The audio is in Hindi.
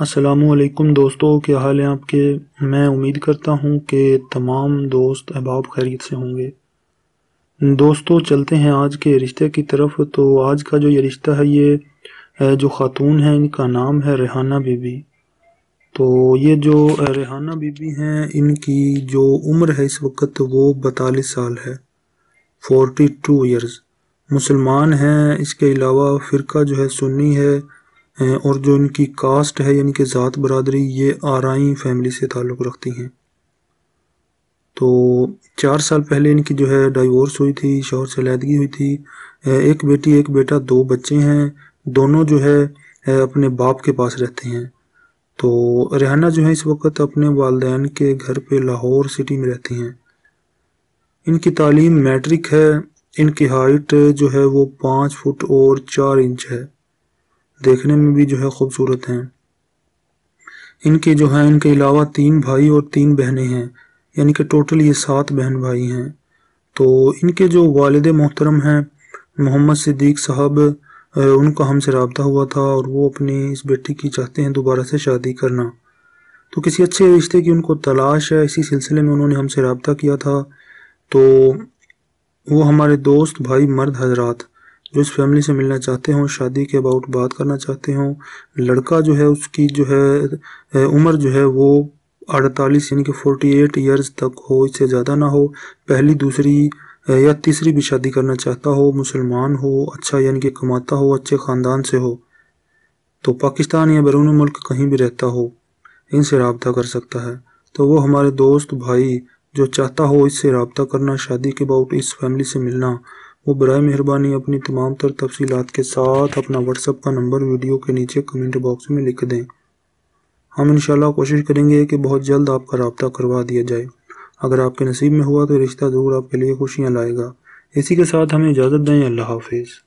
असलकुम दोस्तों क्या हाल है आपके मैं उम्मीद करता हूँ कि तमाम दोस्त अहबाब खैरियत से होंगे दोस्तों चलते हैं आज के रिश्ते की तरफ तो आज का जो ये रिश्ता है ये जो ख़ातून है इनका नाम है रेहाना बीबी तो ये जो रेहाना बीबी हैं इनकी जो उम्र है इस वक्त वो बतालीस साल है फोर्टी टू ईयर्स मुसलमान हैं इसके अलावा फ़िरका जो है सुन्नी है और जो इनकी कास्ट है यानी कि ज़ात बरदरी ये आरई फैमिली से ताल्लुक़ रखती हैं तो चार साल पहले इनकी जो है डाइवोर्स हुई थी शोहर से लैदगी हुई थी एक बेटी एक बेटा दो बच्चे हैं दोनों जो है अपने बाप के पास रहते हैं तो रेहाना जो है इस वक्त अपने वालदेन के घर पे लाहौर सिटी में रहती हैं इनकी तालीम मैट्रिक है इनकी हाइट जो है वो पाँच फुट और चार इंच है देखने में भी जो है खूबसूरत हैं इनके जो है इनके अलावा तीन भाई और तीन बहनें हैं यानी कि टोटल ये सात बहन भाई हैं तो इनके जो वालद मोहतरम हैं मोहम्मद सिद्दीक साहब उनका हमसे रबता हुआ था और वो अपनी इस बेटी की चाहते हैं दोबारा से शादी करना तो किसी अच्छे रिश्ते की उनको तलाश है इसी सिलसिले में उन्होंने हमसे रबता किया था तो वो हमारे दोस्त भाई मर्द हजरात जो इस फैमिली से मिलना चाहते हों शादी के अबाउट बात करना चाहते हों लड़का जो है उसकी जो है उम्र जो है वो अड़तालीस यानी कि फोर्टी एट ईयर्स तक हो इससे ज़्यादा ना हो पहली दूसरी या तीसरी भी शादी करना चाहता हो मुसलमान हो अच्छा यानी कि कमाता हो अच्छे ख़ानदान से हो तो पाकिस्तान या बैरून मुल्क कहीं भी रहता हो इनसे रबता कर सकता है तो वो हमारे दोस्त भाई जो चाहता हो इससे रबता करना शादी के अबाउट इस फैमिली से मिलना वो बर मेहरबानी अपनी तमाम तर तफसीत के साथ अपना व्हाट्सअप का नंबर वीडियो के नीचे कमेंट बॉक्स में लिख दें हम इन कोशिश करेंगे कि बहुत जल्द आपका रबता करवा दिया जाए अगर आपके नसीब में हुआ तो रिश्ता ज़रूर आपके लिए खुशियाँ लाएगा इसी के साथ हमें इजाज़त दें अल्लाह हाफिज़